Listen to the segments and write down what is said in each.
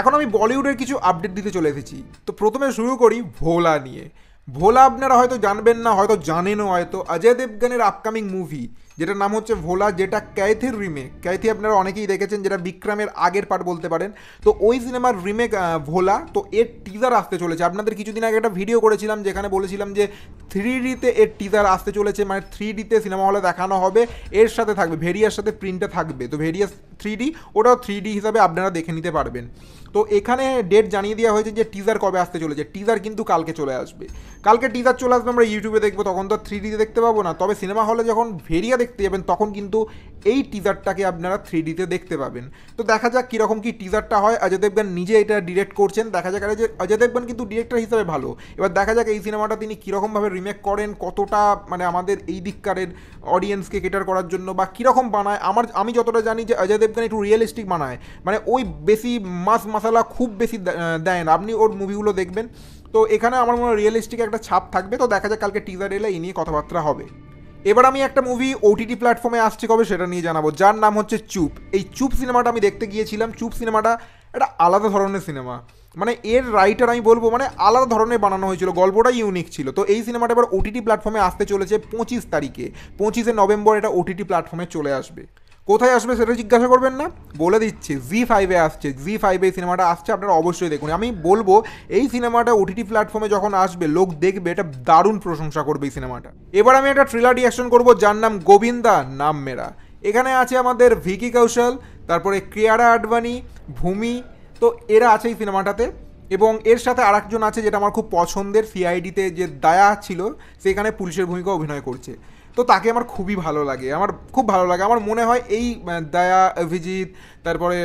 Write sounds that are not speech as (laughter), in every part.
এখন আমি বলিউডের কিছু আপডেট দিতে চলে এসেছি তো প্রথমে শুরু করি ভোলা নিয়ে ভোলা আপনারা হয়তো জানবেন না হয়তো জানেনও হয়তো অজয় দেবগানের আপকামিং মুভি যেটার নাম হচ্ছে ভোলা যেটা ক্যাথির রিমেক ক্যাথি আপনারা অনেকেই দেখেছেন যেটা বিক্রমের আগের পার্ট বলতে পারেন তো ওই সিনেমার রিমেক ভোলা তো এর টিজার আসতে চলেছে আপনাদের কিছুদিন আগে একটা ভিডিও করেছিলাম যেখানে বলেছিলাম যে থ্রি ডিতে এর টিজার আসতে চলেছে মানে থ্রি ডিতে সিনেমা হলে দেখানো হবে এর সাথে থাকবে ভেরিয়ার সাথে প্রিন্টে থাকবে তো ভেরিয়াস থ্রি ডি ওটাও থ্রি ডি হিসাবে আপনারা দেখে নিতে পারবেন তো এখানে ডেট জানিয়ে দেওয়া হয়েছে যে টিজার কবে আসতে চলেছে টিজার কিন্তু কালকে চলে আসবে কালকে টিজার চলে আসবে আমরা ইউটিউবে দেখবো তখন তো থ্রি ডিতে দেখতে পাবো না তবে সিনেমা হলে যখন ভেরিয়া দেখতে যাবেন তখন কিন্তু এই টিজারটাকে আপনারা থ্রি ডিতে দেখতে পাবেন তো দেখা যাক কীরকম কি টিজারটা হয় অজয় দেবগান নিজে এটা ডিরেক্ট করছেন দেখা যাক যে অজয় দেবগান কিন্তু ডিরেক্টর হিসাবে ভালো এবার দেখা যাক এই সিনেমাটা তিনি কীরকমভাবে রিমেক করেন কতটা মানে আমাদের এই দিককারের অডিয়েন্সকে কেটার করার জন্য বা কীরকম বানায় আমার আমি যতটা জানি যে অজয় দেবগান একটু রিয়েলিস্টিক বানায় মানে ওই বেশি মাস মশালা খুব বেশি দেয় না আপনি ওর মুভিগুলো দেখবেন তো এখানে আমার মনে হয় রিয়েলিস্টিক একটা ছাপ থাকবে তো দেখা যাক কালকে টিজার এলে এই নিয়ে কথাবার্তা হবে এবার আমি একটা মুভি ওটিটি প্ল্যাটফর্মে আসছে কবে সেটা নিয়ে জানাবো যার নাম হচ্ছে চুপ এই চুপ সিনেমাটা আমি দেখতে গিয়েছিলাম চুপ সিনেমাটা একটা আলাদা ধরনের সিনেমা মানে এর রাইটার আমি বলবো মানে আলাদা ধরনের বানানো হয়েছিল গল্পটাই ইউনিক ছিল তো এই সিনেমাটা এবার ওটিটি প্ল্যাটফর্মে আসতে চলেছে পঁচিশ তারিখে পঁচিশে নভেম্বর এটা ওটিটি প্ল্যাটফর্মে চলে আসবে কোথায় আসবে সেটা জিজ্ঞাসা করবেন না বলে দিচ্ছি জি ফাইভে আসছে জি ফাইভে এই সিনেমাটা আসছে আপনারা অবশ্যই দেখুন আমি বলবো এই সিনেমাটা ওটিটি প্ল্যাটফর্মে যখন আসবে লোক দেখবে এটা দারুণ প্রশংসা করবে এই সিনেমাটা এবার আমি একটা ট্রিলার রিয়াকশন করবো যার নাম গোবিন্দা নাম মেরা এখানে আছে আমাদের ভিকি কৌশল তারপরে ক্রিয়ারা আডবানি ভূমি তো এরা আছে এই সিনেমাটাতে এবং এর সাথে আরেকজন আছে যেটা আমার খুব পছন্দের সিআইডিতে যে দায়া ছিল সেখানে পুলিশের ভূমিকা অভিনয় করছে তো তাকে আমার খুবই ভালো লাগে আমার খুব ভালো লাগে আমার মনে হয় এই দয়া অভিজিৎ তারপরে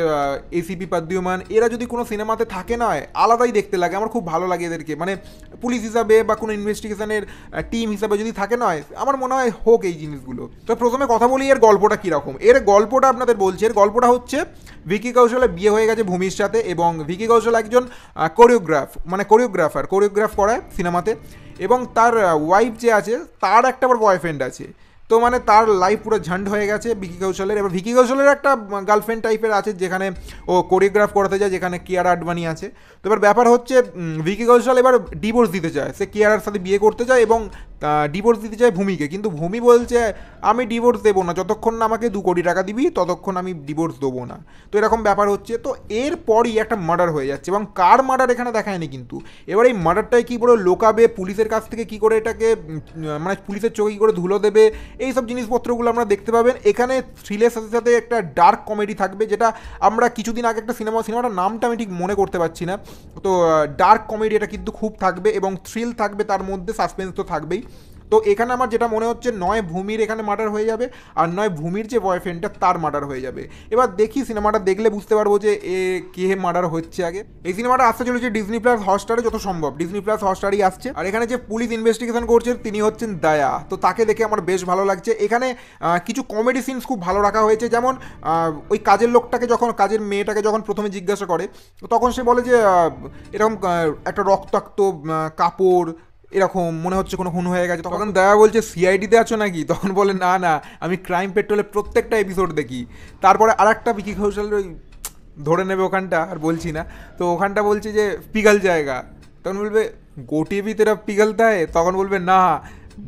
এসিপি পাদ্যমান এরা যদি কোনো সিনেমাতে থাকে না আলাদাই দেখতে লাগে আমার খুব ভালো লাগে এদেরকে মানে পুলিশ হিসাবে বা কোনো ইনভেস্টিগেশনের টিম হিসাবে যদি থাকে নয় আমার মনে হয় হোক এই জিনিসগুলো তো প্রথমে কথা বলি এর গল্পটা কীরকম এর গল্পটা আপনাদের বলছি এর গল্পটা হচ্ছে ভিকি কৌশলের বিয়ে হয়ে গেছে ভূমির সাথে এবং ভিকি কৌশল একজন কোরিওগ্রাফ মানে কোরিওগ্রাফার কোরিওগ্রাফ করায় সিনেমাতে এবং তার ওয়াইফ যে আছে তার একটা আবার বয়ফ্রেন্ড আছে তো মানে তার লাইফ পুরো ঝান্ড হয়ে গেছে ভিকি কৌশলের এবার ভিকি কৌশলের একটা গার্লফ্রেন্ড টাইপের আছে যেখানে ও কোরিওগ্রাফ করাতে যায় যেখানে কিয়ার আডবানি আছে তো এবার ব্যাপার হচ্ছে ভিকি কৌশল এবার ডিভোর্স দিতে চায় সে কিয়ারার সাথে বিয়ে করতে চায় এবং ডিভোর্স দিতে চায় ভূমিকে কিন্তু ভূমি বলছে আমি ডিভোর্স দেবো না যতক্ষণ না আমাকে দু কোটি টাকা দিবি ততক্ষণ আমি ডিভোর্স দেবো না তো এরকম ব্যাপার হচ্ছে তো এরপরই একটা মার্ডার হয়ে যাচ্ছে এবং কার মার্ডার এখানে দেখায়নি কিন্তু এবার এই মার্ডারটায় কী করে লোকাবে পুলিশের কাছ থেকে কী করে এটাকে মানে পুলিশের চোখে কী করে ধুলো দেবে এই সব জিনিসপত্রগুলো আমরা দেখতে পাবেন এখানে থ্রিলের সাথে সাথে একটা ডার্ক কমেডি থাকবে যেটা আমরা কিছুদিন আগে একটা সিনেমা সিনেমাটার নামটা আমি ঠিক মনে করতে পারছি না তো ডার্ক কমেডি এটা কিন্তু খুব থাকবে এবং থ্রিল থাকবে তার মধ্যে সাসপেন্স তো থাকবেই তো এখানে আমার যেটা মনে হচ্ছে নয় ভূমির এখানে মার্ডার হয়ে যাবে আর নয় ভূমির যে বয়ফ্রেন্ডটা তার মার্ডার হয়ে যাবে এবার দেখি সিনেমাটা দেখলে বুঝতে পারবো যে এ কে মার্ডার হচ্ছে আগে এই সিনেমাটা আসতে চলেছে ডিজনি প্লাস হটস্টারে যত সম্ভব ডিজনি প্লাস হটস্টারই আসছে আর এখানে যে পুলিশ ইনভেস্টিগেশন করছেন তিনি হচ্ছেন দয়া তো তাকে দেখে আমার বেশ ভালো লাগছে এখানে কিছু কমেডি সিনস খুব ভালো রাখা হয়েছে যেমন ওই কাজের লোকটাকে যখন কাজের মেয়েটাকে যখন প্রথমে জিজ্ঞাসা করে তখন সে বলে যে এরকম একটা রক্তাক্ত কাপড় এরকম মনে হচ্ছে কোনো খুন হয়ে গেছে তখন দাদা বলছে সিআইডিতে আছো নাকি (laughs) তখন বলে না না আমি ক্রাইম পেট্রোলের প্রত্যেকটা এপিসোড দেখি তারপরে আর একটা বিকি কৌশল ওই ধরে নেবে ওখানটা আর বলছি না তো ওখানটা বলছে যে পিগাল জায়গা তখন বলবে গোটিভিতে পিগাল দেয় তখন বলবে না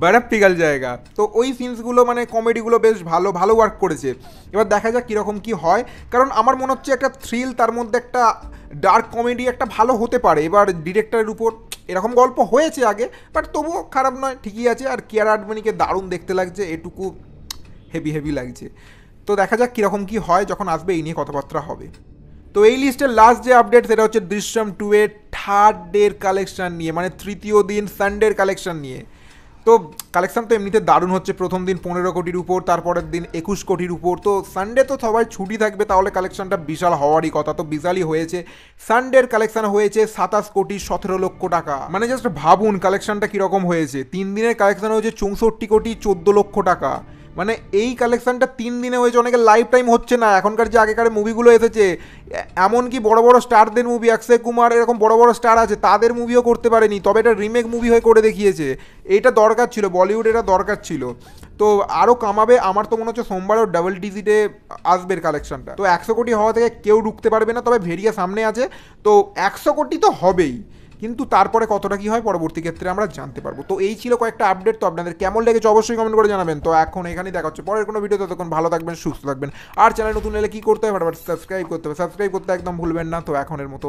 বরফ পিঘল জায়গা তো ওই সিনসগুলো মানে কমেডিগুলো বেশ ভালো ভালো ওয়ার্ক করেছে এবার দেখা যাক কীরকম কি হয় কারণ আমার মনে হচ্ছে একটা থ্রিল তার মধ্যে একটা ডার্ক কমেডি একটা ভালো হতে পারে এবার ডিরেক্টরের উপর এরকম গল্প হয়েছে আগে বাট তবুও খারাপ নয় ঠিকই আছে আর কেয়ার আডমানিকে দারুণ দেখতে লাগছে এটুকু হেভি হেভি লাগছে তো দেখা যাক কীরকম কি হয় যখন আসবে এই নিয়ে কথাবার্তা হবে তো এই লিস্টের লাস্ট যে আপডেট সেটা হচ্ছে দৃশ্যম টু এর থার্ড ডের কালেকশান নিয়ে মানে তৃতীয় দিন সানডের কালেকশান নিয়ে তো কালেকশান তো এমনিতে দারুণ হচ্ছে প্রথম দিন পনেরো কোটির উপর তারপরের দিন একুশ কোটির উপর তো সানডে তো সবাই ছুটি থাকবে তাহলে কালেকশানটা বিশাল হওয়ারই কথা তো বিশালই হয়েছে সানডের কালেকশান হয়েছে সাতাশ কোটি সতেরো লক্ষ টাকা মানে জাস্ট ভাবুন কালেকশানটা কীরকম হয়েছে তিন দিনের কালেকশান হয়েছে চৌষট্টি কোটি চোদ্দ লক্ষ টাকা মানে এই কালেকশানটা তিন দিনে হয়েছে অনেকে লাইফ টাইম হচ্ছে না এখনকার যে আগেকার মুভিগুলো এসেছে এমনকি বড় বড় স্টারদের মুভি অক্ষয় কুমার এরকম বড় বড় স্টার আছে তাদের মুভিও করতে পারেনি তবে এটা রিমেক মুভি হয়ে করে দেখিয়েছে এটা দরকার ছিল বলিউডে এটা দরকার ছিল তো আরও কামাবে আমার তো মনে হচ্ছে সোমবারও ডাবল ডিজিটে আসবে কালেকশানটা তো একশো কোটি হওয়া থেকে কেউ ঢুকতে পারবে না তবে ভেরিয়া সামনে আছে তো একশো কোটি তো হবেই কিন্তু তারপরে কতটা কী হয় পরবর্তী ক্ষেত্রে আমরা জানতে পারবো তো এই ছিল কয়েকটা আপডেট তো আপনাদের কেমন লেগেছে অবশ্যই কমেন্ট করে জানাবেন তো এখন এখানেই দেখা হচ্ছে পরের কোনো ভিডিও ততক্ষণ ভালো থাকবেন সুস্থ থাকবেন আর চ্যানেল নতুন এলে কী করতে হবে সাবস্ক্রাইব করতে হবে সাবস্ক্রাইব করতে একদম ভুলবেন না তো এখনের মতো